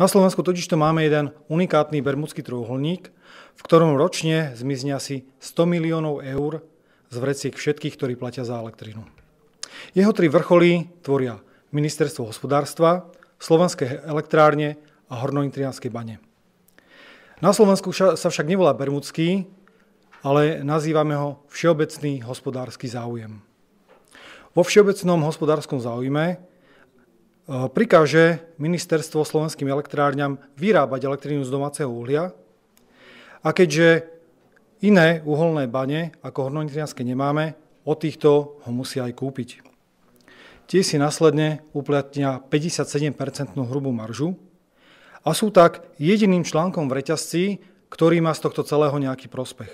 Na Slovensku totižto máme jeden unikátny bermudský trojuholník, v ktorom ročne zmizne asi 100 miliónov eur z vreciek všetkých, ktorí platia za elektrinu. Jeho tri vrcholy tvoria Ministerstvo hospodárstva, Slovenské elektrárne a Hornointrianské bane. Na Slovensku sa však nevolá Bermudský, ale nazývame ho Všeobecný hospodársky záujem. Vo všeobecnom hospodárskom záujme prikáže ministerstvo slovenským elektrárňam vyrábať elektrínu z domáceho uhlia a keďže iné uholné bane ako hornonitrianské nemáme, od týchto ho musia aj kúpiť. Tie si následne uplatnia 57% hrubú maržu a sú tak jediným článkom v reťazci, ktorý má z tohto celého nejaký prospech.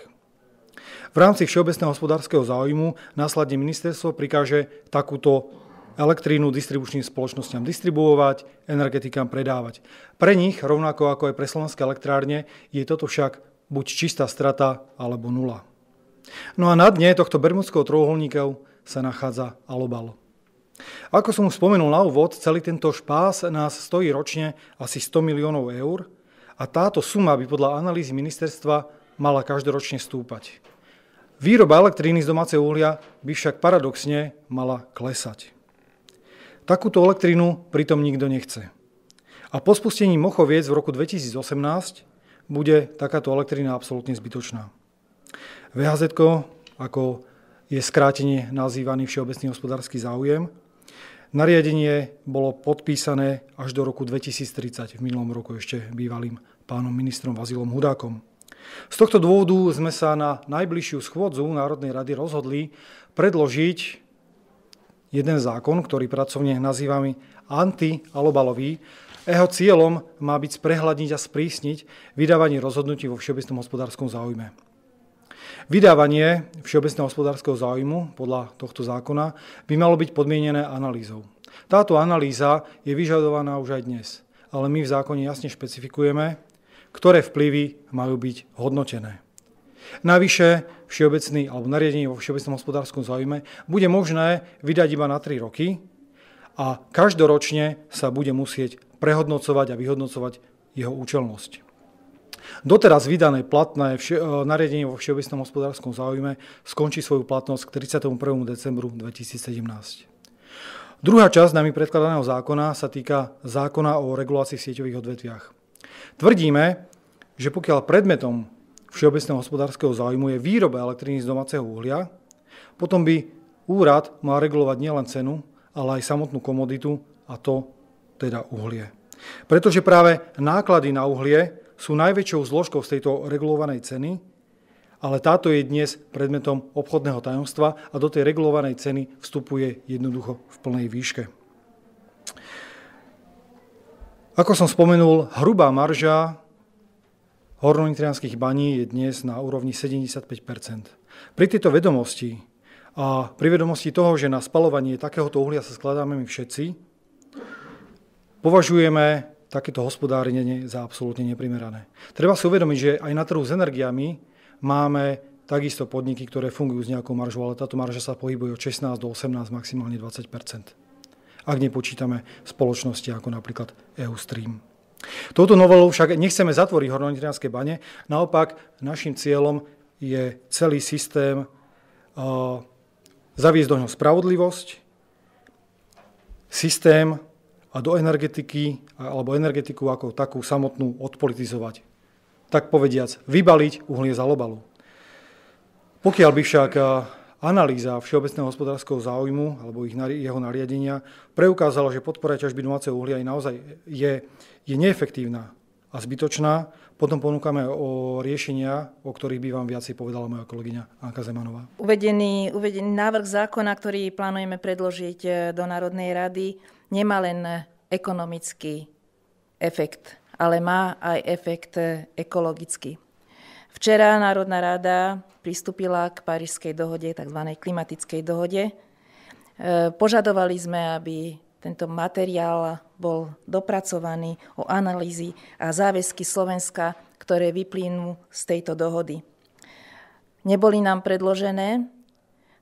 V rámci všeobecného hospodárskeho záujmu následne ministerstvo prikáže takúto elektrínu distribučným spoločnosťam distribuovať, energetikám predávať. Pre nich, rovnako ako aj pre slovenské elektrárne, je toto však buď čistá strata alebo nula. No a na dne tohto bermudského trojuholníka sa nachádza Alobal. Ako som už spomenul na úvod, celý tento špás nás stojí ročne asi 100 miliónov eur a táto suma by podľa analýzy ministerstva mala každoročne stúpať. Výroba elektríny z domáceho uhlia by však paradoxne mala klesať. Takúto elektrínu pritom nikto nechce. A po spustení Mochoviec v roku 2018 bude takáto elektrina absolútne zbytočná. VHZ ako je skrátenie nazývaný Všeobecný hospodársky záujem. Nariadenie bolo podpísané až do roku 2030, v minulom roku ešte bývalým pánom ministrom Vazilom Hudákom. Z tohto dôvodu sme sa na najbližšiu schôdzu Národnej rady rozhodli predložiť jeden zákon, ktorý pracovne nazývame anti-alobalový. Jeho cieľom má byť sprehľadniť a sprísniť vydávanie rozhodnutí vo všeobecnom hospodárskom záujme. Vydávanie všeobecného hospodárskeho záujmu podľa tohto zákona by malo byť podmienené analýzou. Táto analýza je vyžadovaná už aj dnes, ale my v zákone jasne špecifikujeme, ktoré vplyvy majú byť hodnotené. Navyše, všeobecný alebo nariadenie vo všeobecnom hospodárskom záujme bude možné vydať iba na 3 roky a každoročne sa bude musieť prehodnocovať a vyhodnocovať jeho účelnosť. Doteraz vydané platné e, nariadenie vo všeobecnom hospodárskom záujme skončí svoju platnosť k 31. decembru 2017. Druhá časť nami predkladaného zákona sa týka zákona o regulácii sieťových odvetviach. Tvrdíme, že pokiaľ predmetom všeobecného hospodárskeho záujmu je výroba elektriny z domáceho uhlia, potom by úrad mal regulovať nielen cenu, ale aj samotnú komoditu a to teda uhlie. Pretože práve náklady na uhlie sú najväčšou zložkou z tejto regulovanej ceny, ale táto je dnes predmetom obchodného tajomstva a do tej regulovanej ceny vstupuje jednoducho v plnej výške. Ako som spomenul, hrubá marža hornonitrianských baní je dnes na úrovni 75 Pri tejto vedomosti a pri vedomosti toho, že na spalovanie takéhoto uhlia sa skladáme my všetci, považujeme takéto hospodárenie za absolútne neprimerané. Treba si uvedomiť, že aj na trhu s energiami máme takisto podniky, ktoré fungujú s nejakou maržou, ale táto marža sa pohybuje od 16 do 18, maximálne 20 ak nepočítame spoločnosti ako napríklad EU Stream. Touto novelou však nechceme zatvoriť hornonitrianské bane, naopak našim cieľom je celý systém zaviesť do ňoho spravodlivosť, systém a do energetiky alebo energetiku ako takú samotnú odpolitizovať. Tak povediac, vybaliť uhlie za lobalu. Pokiaľ by však Analýza všeobecného hospodárskeho záujmu alebo ich, jeho nariadenia preukázala, že podpora ťažby domáceho uhlia je naozaj je, je neefektívna a zbytočná. Potom ponúkame o riešenia, o ktorých by vám viacej povedala moja kolegyňa Anka Zemanová. Uvedený, uvedený návrh zákona, ktorý plánujeme predložiť e, do Národnej rady, nemá len ekonomický efekt, ale má aj efekt e, ekologický. Včera Národná rada pristúpila k Parížskej dohode, tzv. klimatickej dohode. E, požadovali sme, aby tento materiál bol dopracovaný o analýzy a záväzky Slovenska, ktoré vyplynú z tejto dohody. Neboli nám predložené,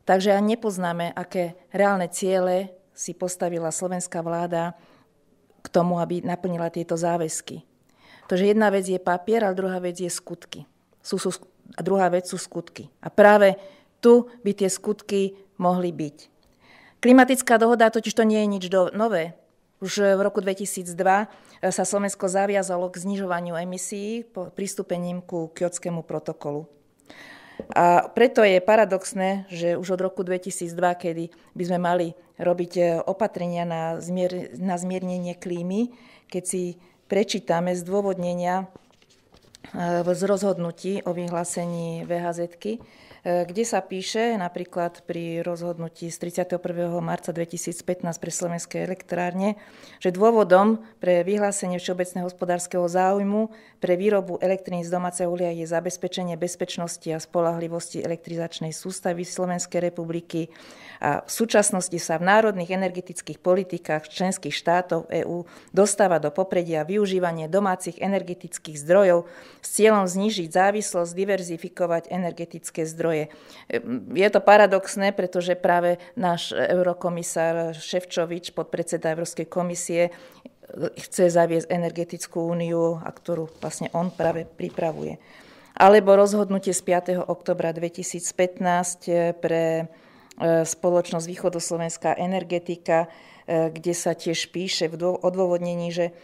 takže ani nepoznáme, aké reálne ciele si postavila slovenská vláda k tomu, aby naplnila tieto záväzky. Takže jedna vec je papier, ale druhá vec je skutky sú, sú, a druhá vec sú skutky. A práve tu by tie skutky mohli byť. Klimatická dohoda totiž to nie je nič do, nové. Už v roku 2002 e, sa Slovensko zaviazalo k znižovaniu emisí pristúpením ku kiotskému protokolu. A preto je paradoxné, že už od roku 2002, kedy by sme mali robiť e, opatrenia na, zmier- na zmiernenie klímy, keď si prečítame zdôvodnenia z rozhodnutí o vyhlásení VHZ. -ky kde sa píše napríklad pri rozhodnutí z 31. marca 2015 pre slovenské elektrárne, že dôvodom pre vyhlásenie všeobecného hospodárskeho záujmu pre výrobu elektriny z domáceho uhlia je zabezpečenie bezpečnosti a spolahlivosti elektrizačnej sústavy Slovenskej republiky a v súčasnosti sa v národných energetických politikách členských štátov EÚ dostáva do popredia využívanie domácich energetických zdrojov s cieľom znižiť závislosť, diverzifikovať energetické zdroje je. Ehm, je to paradoxné, pretože práve náš eurokomisár Ševčovič, podpredseda Európskej komisie, e, chce zaviesť energetickú úniu, a ktorú vlastne on práve pripravuje. Alebo rozhodnutie z 5. oktobra 2015 e, pre e, spoločnosť Východoslovenská energetika, kde sa tiež píše v odôvodnení, že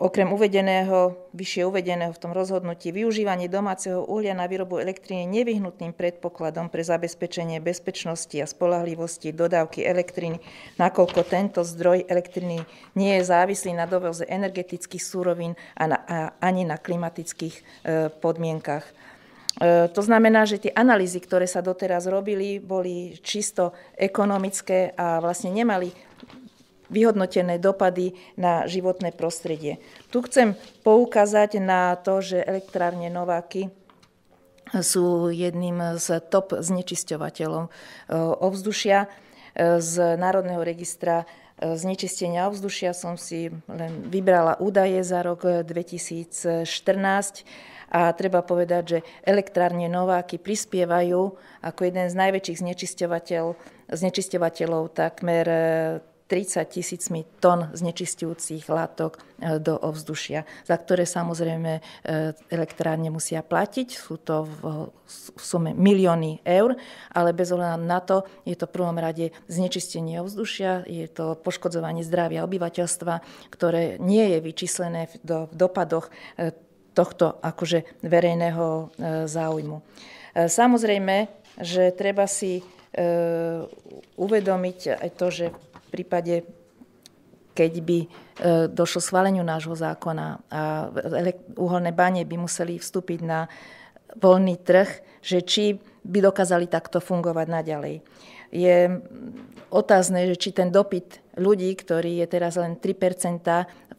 Okrem uvedeného, vyššie uvedeného v tom rozhodnutí, využívanie domáceho uhlia na výrobu elektriny nevyhnutným predpokladom pre zabezpečenie bezpečnosti a spolahlivosti dodávky elektriny, nakoľko tento zdroj elektriny nie je závislý na dovoze energetických súrovín a, na, a ani na klimatických e, podmienkach. E, to znamená, že tie analýzy, ktoré sa doteraz robili, boli čisto ekonomické a vlastne nemali vyhodnotené dopady na životné prostredie. Tu chcem poukázať na to, že elektrárne Nováky sú jedným z top znečisťovateľov eh, ovzdušia. Eh, z Národného registra eh, znečistenia ovzdušia som si len vybrala údaje za rok 2014 a treba povedať, že elektrárne Nováky prispievajú ako jeden z najväčších znečisťovateľ, znečisťovateľov takmer 30 tisícmi tón znečistujúcich látok e, do ovzdušia, za ktoré samozrejme e, elektrárne musia platiť. Sú to v, sume milióny eur, ale bez ohľadu na to je to v prvom rade znečistenie ovzdušia, je to poškodzovanie zdravia obyvateľstva, ktoré nie je vyčíslené v dopadoch e, tohto akože verejného záujmu. Samozrejme, že treba si uvedomiť aj to, že prípade keď by e, došlo schváleniu nášho zákona a uholné bane by museli vstúpiť na voľný trh, že či by dokázali takto fungovať naďalej. Je otázne, že či ten dopyt ľudí, ktorý je teraz len 3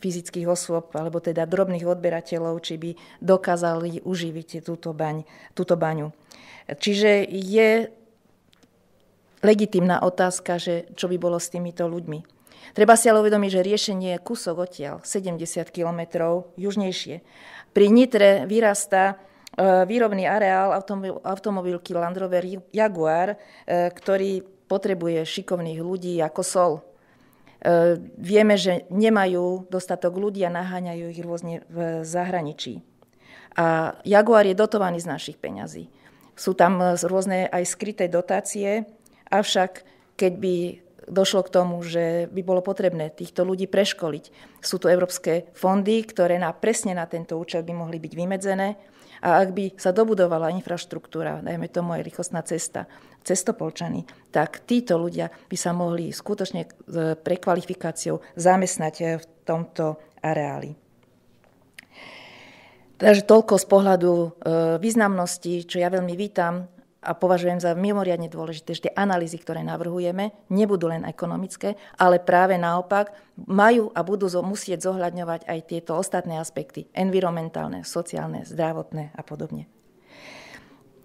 fyzických osôb, alebo teda drobných odberateľov, či by dokázali uživiť túto, baň, túto baňu. Čiže je legitimná otázka, že čo by bolo s týmito ľuďmi. Treba si ale uvedomiť, že riešenie je kúsok odtiaľ, 70 kilometrov južnejšie. Pri Nitre vyrastá e, výrobný areál automobil, automobilky Land Rover Jaguar, e, ktorý potrebuje šikovných ľudí ako sol. E, vieme, že nemajú dostatok ľudí a naháňajú ich rôzne v zahraničí. A Jaguar je dotovaný z našich peňazí. Sú tam rôzne aj skryté dotácie, Avšak keď by došlo k tomu, že by bolo potrebné týchto ľudí preškoliť. Sú tu európske fondy, ktoré na, presne na tento účel by mohli byť vymedzené a ak by sa dobudovala infraštruktúra, dajme tomu aj rýchlostná cesta, cestopolčany, tak títo ľudia by sa mohli skutočne e, prekvalifikáciou zamestnať e, v tomto areáli. Takže toľko z pohľadu e, významnosti, čo ja veľmi vítam a považujem za mimoriadne dôležité, že tie analýzy, ktoré navrhujeme, nebudú len ekonomické, ale práve naopak majú a budú musieť zohľadňovať aj tieto ostatné aspekty, environmentálne, sociálne, zdravotné a podobne.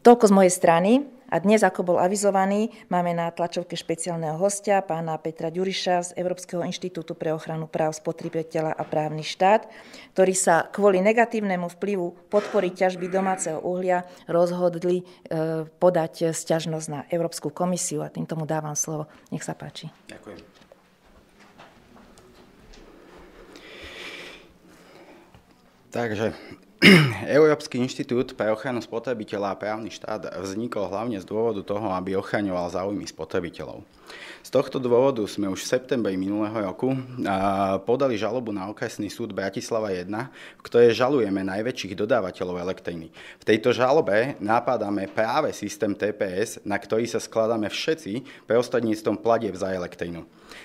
Toľko z mojej strany. A dnes, ako bol avizovaný, máme na tlačovke špeciálneho hostia, pána Petra Ďuriša z Európskeho inštitútu pre ochranu práv spotrebiteľa a právny štát, ktorý sa kvôli negatívnemu vplyvu podpory ťažby domáceho uhlia rozhodli e, podať sťažnosť na Európsku komisiu. A týmto mu dávam slovo. Nech sa páči. Ďakujem. Takže Európsky inštitút pre ochranu spotrebiteľa a právny štát vznikol hlavne z dôvodu toho, aby ochraňoval záujmy spotrebiteľov. Z tohto dôvodu sme už v septembri minulého roku podali žalobu na okresný súd Bratislava 1, v ktorej žalujeme najväčších dodávateľov elektriny. V tejto žalobe nápadáme práve systém TPS, na ktorý sa skladáme všetci prostredníctvom platieb za elektrinu.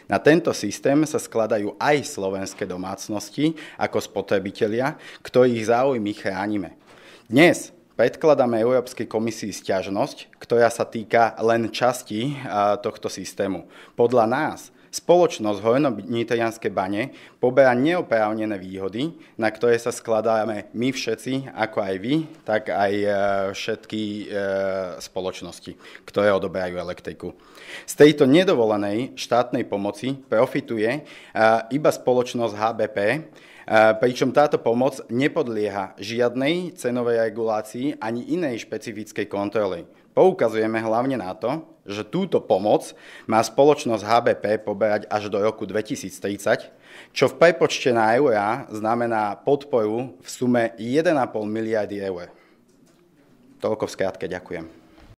Na tento systém sa skladajú aj slovenské domácnosti ako spotrebitelia, ktorých záujmy ich chránime. Dnes predkladáme Európskej komisii stiažnosť, ktorá sa týka len časti tohto systému. Podľa nás spoločnosť Hornonitrianské bane poberá neoprávnené výhody, na ktoré sa skladáme my všetci, ako aj vy, tak aj e, všetky e, spoločnosti, ktoré odoberajú elektriku. Z tejto nedovolenej štátnej pomoci profituje e, iba spoločnosť HBP, E, pričom táto pomoc nepodlieha žiadnej cenovej regulácii ani inej špecifickej kontroly. Poukazujeme hlavne na to, že túto pomoc má spoločnosť HBP poberať až do roku 2030, čo v prepočte na eurá znamená podporu v sume 1,5 miliardy eur. Toľko v skratke, ďakujem.